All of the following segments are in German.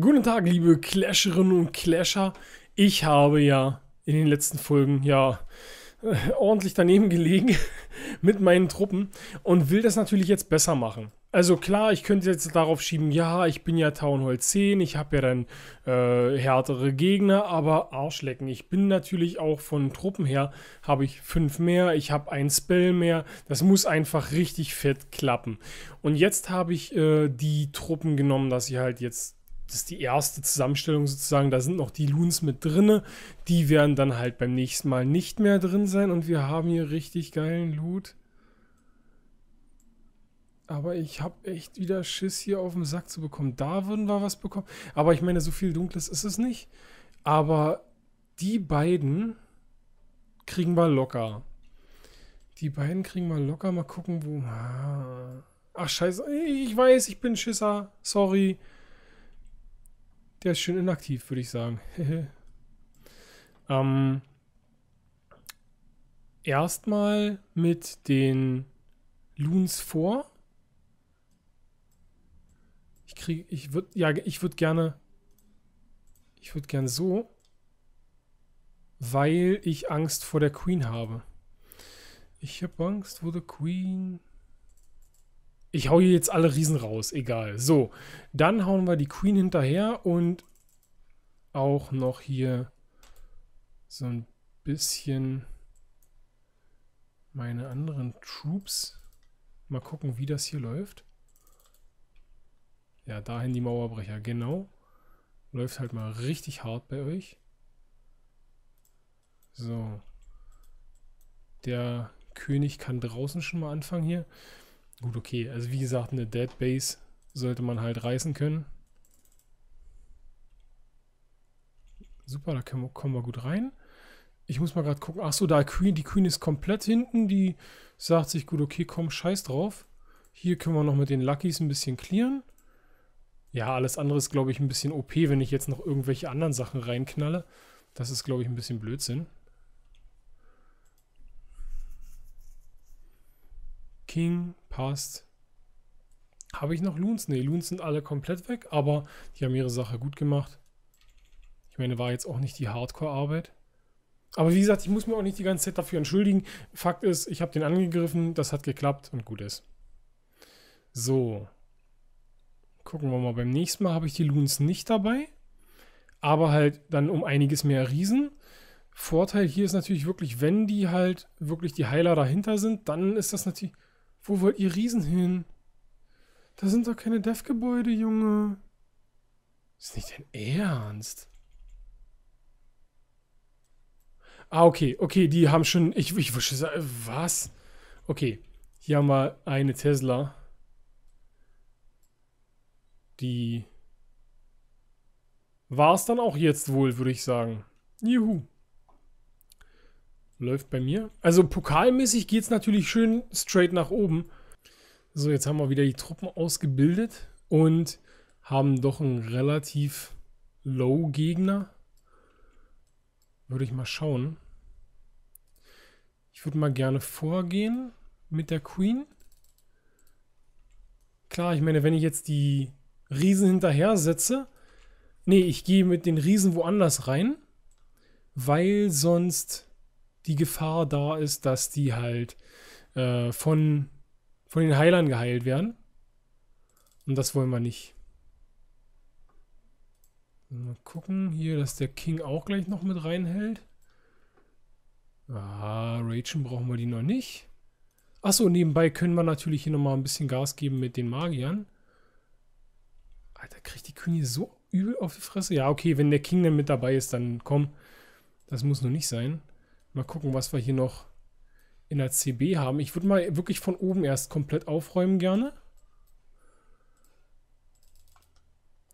Guten Tag, liebe Clasherinnen und Clasher. Ich habe ja in den letzten Folgen ja äh, ordentlich daneben gelegen mit meinen Truppen und will das natürlich jetzt besser machen. Also klar, ich könnte jetzt darauf schieben, ja, ich bin ja Town Hall 10, ich habe ja dann äh, härtere Gegner, aber Arschlecken. Ich bin natürlich auch von Truppen her, habe ich fünf mehr, ich habe ein Spell mehr. Das muss einfach richtig fett klappen. Und jetzt habe ich äh, die Truppen genommen, dass sie halt jetzt das ist die erste Zusammenstellung sozusagen. Da sind noch die Loons mit drinne. Die werden dann halt beim nächsten Mal nicht mehr drin sein. Und wir haben hier richtig geilen Loot. Aber ich habe echt wieder Schiss hier auf dem Sack zu bekommen. Da würden wir was bekommen. Aber ich meine, so viel Dunkles ist es nicht. Aber die beiden kriegen wir locker. Die beiden kriegen wir locker. Mal gucken, wo... Ah. Ach, scheiße. Ich weiß, ich bin Schisser. Sorry. Der ist schön inaktiv, würde ich sagen. ähm, Erstmal mit den Loons vor. Ich kriege, ich würde, ja, ich würde gerne, ich würde gerne so, weil ich Angst vor der Queen habe. Ich habe Angst vor der Queen ich hau hier jetzt alle Riesen raus, egal. So, dann hauen wir die Queen hinterher und auch noch hier so ein bisschen meine anderen Troops. Mal gucken, wie das hier läuft. Ja, dahin die Mauerbrecher, genau. Läuft halt mal richtig hart bei euch. So. Der König kann draußen schon mal anfangen hier. Gut, okay. Also wie gesagt, eine Dead Base sollte man halt reißen können. Super, da wir, kommen wir gut rein. Ich muss mal gerade gucken. Achso, da Queen, die Queen ist komplett hinten. Die sagt sich, gut, okay, komm, scheiß drauf. Hier können wir noch mit den Luckys ein bisschen clearen. Ja, alles andere ist, glaube ich, ein bisschen OP, wenn ich jetzt noch irgendwelche anderen Sachen reinknalle. Das ist, glaube ich, ein bisschen Blödsinn. King passt. Habe ich noch Loons? Ne, Loons sind alle komplett weg, aber die haben ihre Sache gut gemacht. Ich meine, war jetzt auch nicht die Hardcore-Arbeit. Aber wie gesagt, ich muss mir auch nicht die ganze Zeit dafür entschuldigen. Fakt ist, ich habe den angegriffen, das hat geklappt und gut ist. So. Gucken wir mal. Beim nächsten Mal habe ich die Loons nicht dabei. Aber halt dann um einiges mehr Riesen. Vorteil hier ist natürlich wirklich, wenn die halt wirklich die Heiler dahinter sind, dann ist das natürlich. Wo wollt ihr Riesen hin? Da sind doch keine Dev-Gebäude, Junge. Ist nicht dein Ernst? Ah, okay, okay, die haben schon. Ich, ich wusste sagen, was? Okay, hier haben wir eine Tesla. Die war es dann auch jetzt wohl, würde ich sagen. Juhu läuft bei mir. Also pokalmäßig geht es natürlich schön straight nach oben. So, jetzt haben wir wieder die Truppen ausgebildet und haben doch einen relativ low Gegner. Würde ich mal schauen. Ich würde mal gerne vorgehen mit der Queen. Klar, ich meine, wenn ich jetzt die Riesen hinterher setze. Nee, ich gehe mit den Riesen woanders rein. Weil sonst die Gefahr da ist, dass die halt äh, von, von den Heilern geheilt werden. Und das wollen wir nicht. Mal gucken hier, dass der King auch gleich noch mit reinhält. Ah, Ragen brauchen wir die noch nicht. Achso, nebenbei können wir natürlich hier nochmal ein bisschen Gas geben mit den Magiern. Alter, kriegt die Königin so übel auf die Fresse? Ja, okay, wenn der King dann mit dabei ist, dann komm. Das muss nur nicht sein. Mal gucken, was wir hier noch in der CB haben. Ich würde mal wirklich von oben erst komplett aufräumen gerne.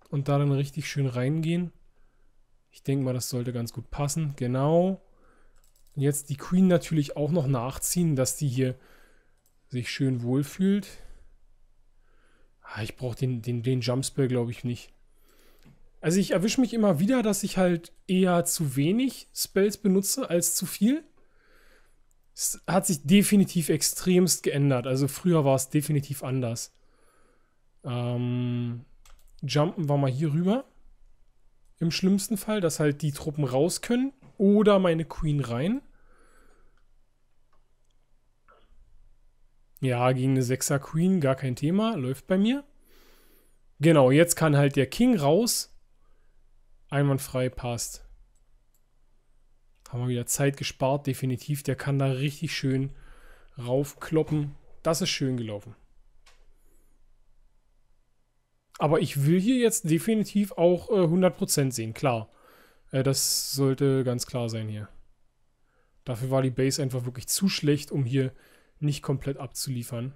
Und da dann richtig schön reingehen. Ich denke mal, das sollte ganz gut passen. Genau. Und jetzt die Queen natürlich auch noch nachziehen, dass die hier sich schön wohlfühlt. Ah, ich brauche den, den, den Jumpspell, glaube ich, nicht. Also ich erwische mich immer wieder, dass ich halt eher zu wenig Spells benutze als zu viel. Es hat sich definitiv extremst geändert. Also früher war es definitiv anders. Ähm, jumpen wir mal hier rüber. Im schlimmsten Fall, dass halt die Truppen raus können oder meine Queen rein. Ja, gegen eine 6er Queen gar kein Thema, läuft bei mir. Genau, jetzt kann halt der King raus Einwandfrei passt. Haben wir wieder Zeit gespart, definitiv. Der kann da richtig schön raufkloppen. Das ist schön gelaufen. Aber ich will hier jetzt definitiv auch äh, 100% sehen, klar. Äh, das sollte ganz klar sein hier. Dafür war die Base einfach wirklich zu schlecht, um hier nicht komplett abzuliefern.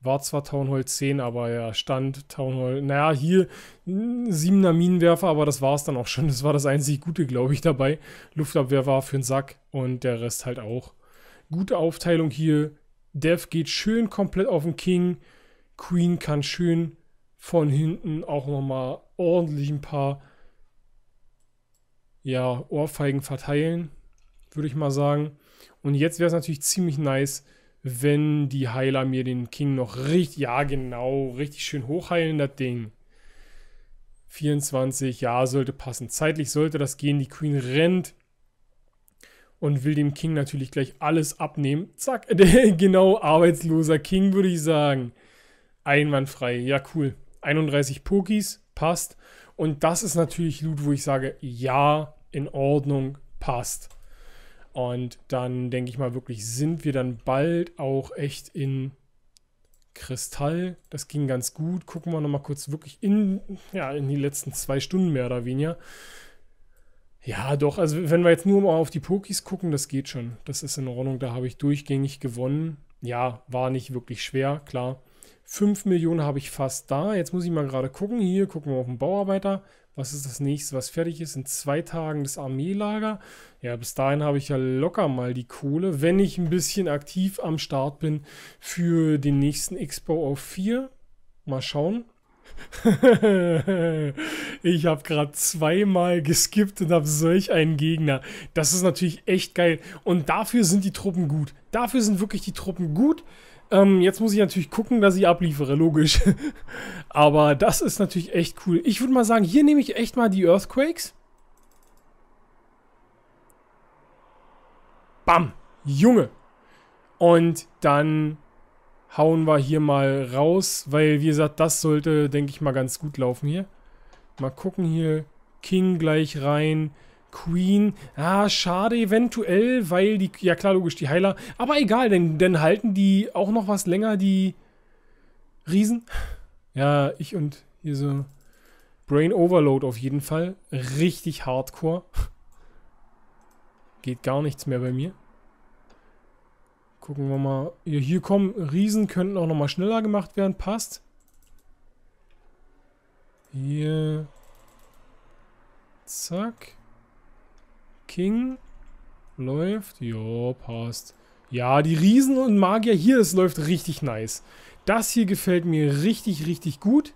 War zwar Town Hall 10, aber ja, stand Town Hall. Naja, hier hm, siebener Minenwerfer, aber das war es dann auch schon. Das war das einzig Gute, glaube ich, dabei. Luftabwehr war für den Sack und der Rest halt auch. Gute Aufteilung hier. Dev geht schön komplett auf den King. Queen kann schön von hinten auch nochmal ordentlich ein paar ja, Ohrfeigen verteilen, würde ich mal sagen. Und jetzt wäre es natürlich ziemlich nice, wenn die Heiler mir den King noch richtig, ja genau, richtig schön hochheilen, das Ding. 24, ja, sollte passen. Zeitlich sollte das gehen. Die Queen rennt und will dem King natürlich gleich alles abnehmen. Zack, genau, arbeitsloser King, würde ich sagen. Einwandfrei, ja cool. 31 Pokis, passt. Und das ist natürlich Loot, wo ich sage, ja, in Ordnung, passt. Und dann denke ich mal wirklich, sind wir dann bald auch echt in Kristall. Das ging ganz gut. Gucken wir nochmal kurz wirklich in, ja, in die letzten zwei Stunden mehr oder weniger. Ja, doch. Also wenn wir jetzt nur mal auf die Pokis gucken, das geht schon. Das ist in Ordnung. Da habe ich durchgängig gewonnen. Ja, war nicht wirklich schwer, klar. 5 Millionen habe ich fast da. Jetzt muss ich mal gerade gucken. Hier gucken wir auf den Bauarbeiter. Was ist das nächste, was fertig ist? In zwei Tagen das Armeelager. Ja, bis dahin habe ich ja locker mal die Kohle, wenn ich ein bisschen aktiv am Start bin für den nächsten Expo auf 4. Mal schauen. ich habe gerade zweimal geskippt und habe solch einen Gegner. Das ist natürlich echt geil. Und dafür sind die Truppen gut. Dafür sind wirklich die Truppen gut. Ähm, jetzt muss ich natürlich gucken, dass ich abliefere, logisch. Aber das ist natürlich echt cool. Ich würde mal sagen, hier nehme ich echt mal die Earthquakes. Bam! Junge! Und dann hauen wir hier mal raus, weil, wie gesagt, das sollte, denke ich mal, ganz gut laufen hier. Mal gucken hier. King gleich rein. Queen. Ah, schade eventuell, weil die... Ja klar, logisch, die Heiler. Aber egal, denn, denn halten die auch noch was länger, die Riesen. Ja, ich und hier so... Brain Overload auf jeden Fall. Richtig hardcore. Geht gar nichts mehr bei mir. Gucken wir mal. Ja, hier kommen Riesen, könnten auch nochmal schneller gemacht werden. Passt. Hier. Zack. King. Läuft. Jo, passt. Ja, die Riesen und Magier hier, das läuft richtig nice. Das hier gefällt mir richtig, richtig gut.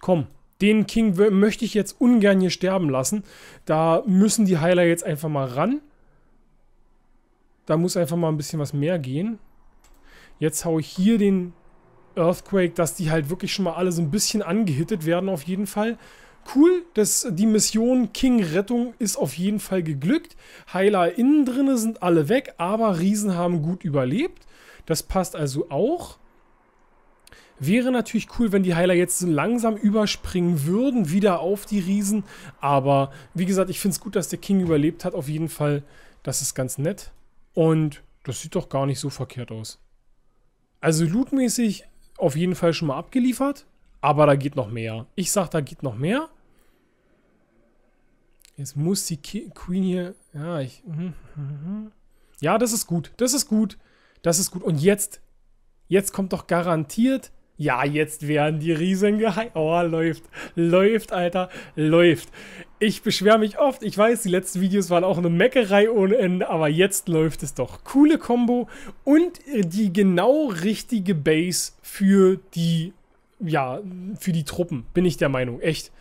Komm, den King möchte ich jetzt ungern hier sterben lassen. Da müssen die Heiler jetzt einfach mal ran. Da muss einfach mal ein bisschen was mehr gehen. Jetzt haue ich hier den Earthquake, dass die halt wirklich schon mal alle so ein bisschen angehittet werden auf jeden Fall cool, dass die Mission King Rettung ist auf jeden Fall geglückt. Heiler innen drinne sind alle weg, aber Riesen haben gut überlebt. Das passt also auch. Wäre natürlich cool, wenn die Heiler jetzt so langsam überspringen würden, wieder auf die Riesen. Aber wie gesagt, ich finde es gut, dass der King überlebt hat. Auf jeden Fall, das ist ganz nett. Und das sieht doch gar nicht so verkehrt aus. Also lootmäßig auf jeden Fall schon mal abgeliefert. Aber da geht noch mehr. Ich sag, da geht noch mehr. Jetzt muss die Queen hier... Ja, ich... Mhm, mhm, mhm. Ja, das ist gut. Das ist gut. Das ist gut. Und jetzt... Jetzt kommt doch garantiert... Ja, jetzt werden die Riesen geheilt. Oh, läuft. Läuft, Alter. Läuft. Ich beschwere mich oft. Ich weiß, die letzten Videos waren auch eine Meckerei ohne Ende, aber jetzt läuft es doch. Coole Combo und die genau richtige Base für die ja, für die Truppen, bin ich der Meinung. Echt.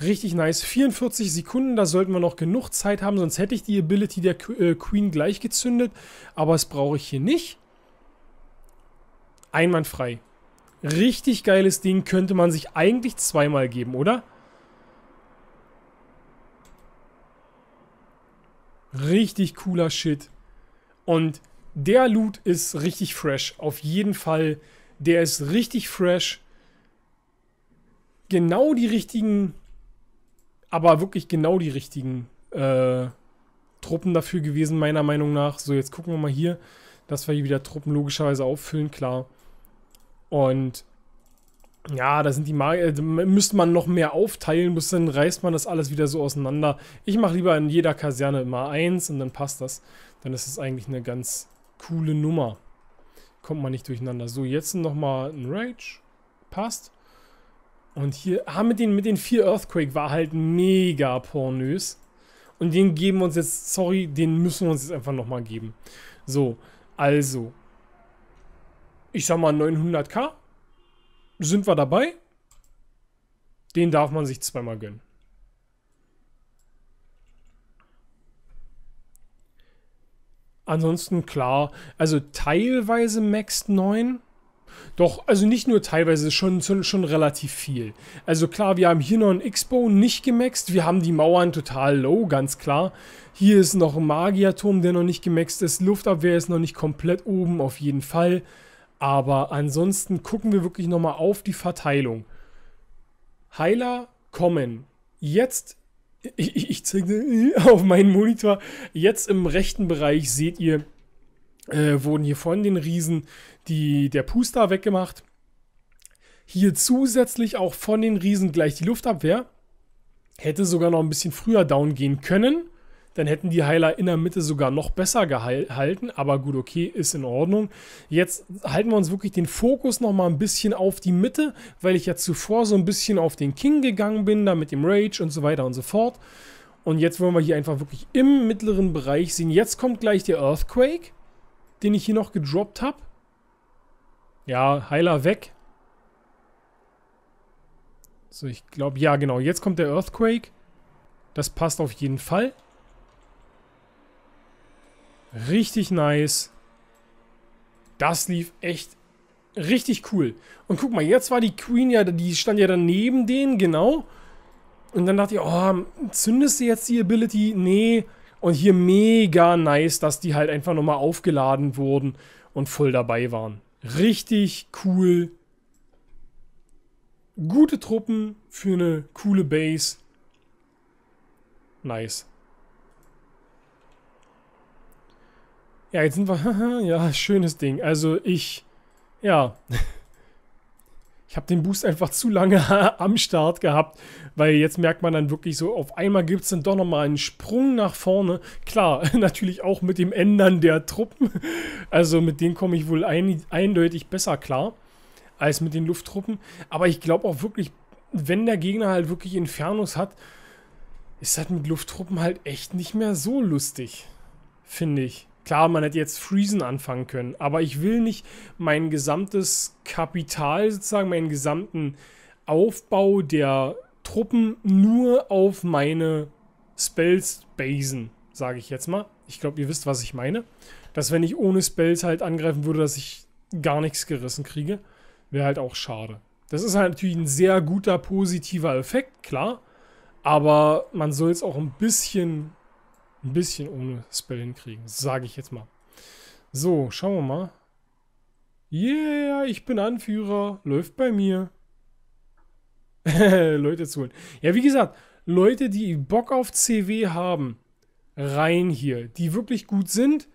Richtig nice. 44 Sekunden, da sollten wir noch genug Zeit haben, sonst hätte ich die Ability der äh, Queen gleich gezündet. Aber das brauche ich hier nicht. Einwandfrei. Richtig geiles Ding könnte man sich eigentlich zweimal geben, oder? Richtig cooler Shit. Und der Loot ist richtig fresh. Auf jeden Fall. Der ist richtig fresh genau die richtigen, aber wirklich genau die richtigen äh, Truppen dafür gewesen, meiner Meinung nach. So, jetzt gucken wir mal hier, dass wir hier wieder Truppen logischerweise auffüllen, klar. Und ja, da sind die Mar äh, müsste man noch mehr aufteilen, bis dann reißt man das alles wieder so auseinander. Ich mache lieber in jeder Kaserne immer eins und dann passt das. Dann ist es eigentlich eine ganz coole Nummer. Kommt man nicht durcheinander. So, jetzt nochmal ein Rage. Passt. Und hier haben ah, mit den, mit den vier Earthquake war halt mega pornös. Und den geben wir uns jetzt, sorry, den müssen wir uns jetzt einfach nochmal geben. So, also. Ich sag mal 900k. Sind wir dabei? Den darf man sich zweimal gönnen. Ansonsten klar, also teilweise Max 9. Doch, also nicht nur teilweise, schon, schon, schon relativ viel. Also klar, wir haben hier noch einen X-Bone nicht gemaxt. Wir haben die Mauern total low, ganz klar. Hier ist noch ein Magierturm, der noch nicht gemaxt ist. Luftabwehr ist noch nicht komplett oben, auf jeden Fall. Aber ansonsten gucken wir wirklich nochmal auf die Verteilung. Heiler kommen. Jetzt, ich, ich, zeige auf meinen Monitor, jetzt im rechten Bereich seht ihr, äh, wurden hier von den Riesen die, der Puster weggemacht. Hier zusätzlich auch von den Riesen gleich die Luftabwehr. Hätte sogar noch ein bisschen früher down gehen können. Dann hätten die Heiler in der Mitte sogar noch besser gehalten. Aber gut, okay, ist in Ordnung. Jetzt halten wir uns wirklich den Fokus nochmal ein bisschen auf die Mitte, weil ich ja zuvor so ein bisschen auf den King gegangen bin, da mit dem Rage und so weiter und so fort. Und jetzt wollen wir hier einfach wirklich im mittleren Bereich sehen. Jetzt kommt gleich der Earthquake, den ich hier noch gedroppt habe. Ja, Heiler weg. So, ich glaube, ja genau, jetzt kommt der Earthquake. Das passt auf jeden Fall. Richtig nice. Das lief echt richtig cool. Und guck mal, jetzt war die Queen ja, die stand ja daneben denen, genau. Und dann dachte ich, oh, zündest du jetzt die Ability? Nee. Und hier mega nice, dass die halt einfach nochmal aufgeladen wurden und voll dabei waren. Richtig cool. Gute Truppen für eine coole Base. Nice. Ja, jetzt sind wir... ja, schönes Ding. Also ich... Ja. ich habe den Boost einfach zu lange am Start gehabt, weil jetzt merkt man dann wirklich so, auf einmal gibt es dann doch nochmal einen Sprung nach vorne. Klar, natürlich auch mit dem Ändern der Truppen. Also mit denen komme ich wohl ein, eindeutig besser klar als mit den Lufttruppen. Aber ich glaube auch wirklich, wenn der Gegner halt wirklich Infernos hat, ist das mit Lufttruppen halt echt nicht mehr so lustig, finde ich. Klar, man hätte jetzt Freezen anfangen können, aber ich will nicht mein gesamtes Kapital, sozusagen meinen gesamten Aufbau der Truppen nur auf meine Spells basen, sage ich jetzt mal. Ich glaube, ihr wisst, was ich meine. Dass wenn ich ohne Spells halt angreifen würde, dass ich gar nichts gerissen kriege, wäre halt auch schade. Das ist halt natürlich ein sehr guter positiver Effekt, klar. Aber man soll es auch ein bisschen ein bisschen ohne Spell hinkriegen, sage ich jetzt mal. So, schauen wir mal. Yeah, ich bin Anführer. Läuft bei mir. Leute zu holen. Ja, wie gesagt, Leute, die Bock auf CW haben, rein hier, die wirklich gut sind.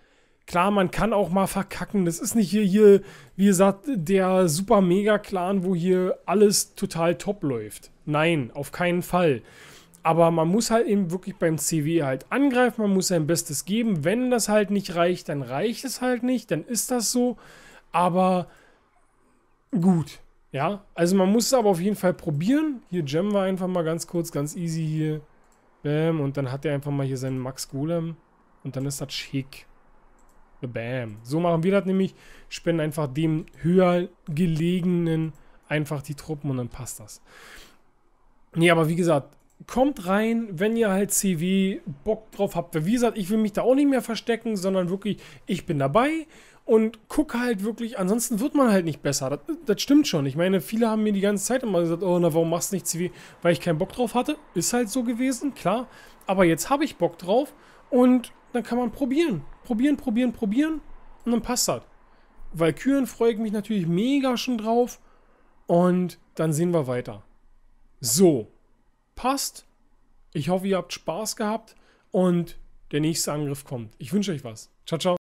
Klar, man kann auch mal verkacken. Das ist nicht hier, hier wie gesagt, der super mega Clan, wo hier alles total top läuft. Nein, auf keinen Fall. Aber man muss halt eben wirklich beim CW halt angreifen, man muss sein Bestes geben. Wenn das halt nicht reicht, dann reicht es halt nicht, dann ist das so. Aber gut, ja. Also man muss es aber auf jeden Fall probieren. Hier Gem war einfach mal ganz kurz, ganz easy hier. Bam. Und dann hat er einfach mal hier seinen Max Golem. Und dann ist das schick. Bam. So machen wir das nämlich. Spenden einfach dem höher gelegenen einfach die Truppen und dann passt das. Nee, aber wie gesagt, kommt rein, wenn ihr halt CW Bock drauf habt. Weil wie gesagt, ich will mich da auch nicht mehr verstecken, sondern wirklich, ich bin dabei und gucke halt wirklich, ansonsten wird man halt nicht besser. Das, das, stimmt schon. Ich meine, viele haben mir die ganze Zeit immer gesagt, oh, na, warum machst du nicht CW? Weil ich keinen Bock drauf hatte. Ist halt so gewesen, klar. Aber jetzt habe ich Bock drauf und dann kann man probieren. Probieren, probieren, probieren und dann passt das. Weil Valkyren freue ich mich natürlich mega schon drauf und dann sehen wir weiter. So passt. Ich hoffe, ihr habt Spaß gehabt und der nächste Angriff kommt. Ich wünsche euch was. Ciao, ciao.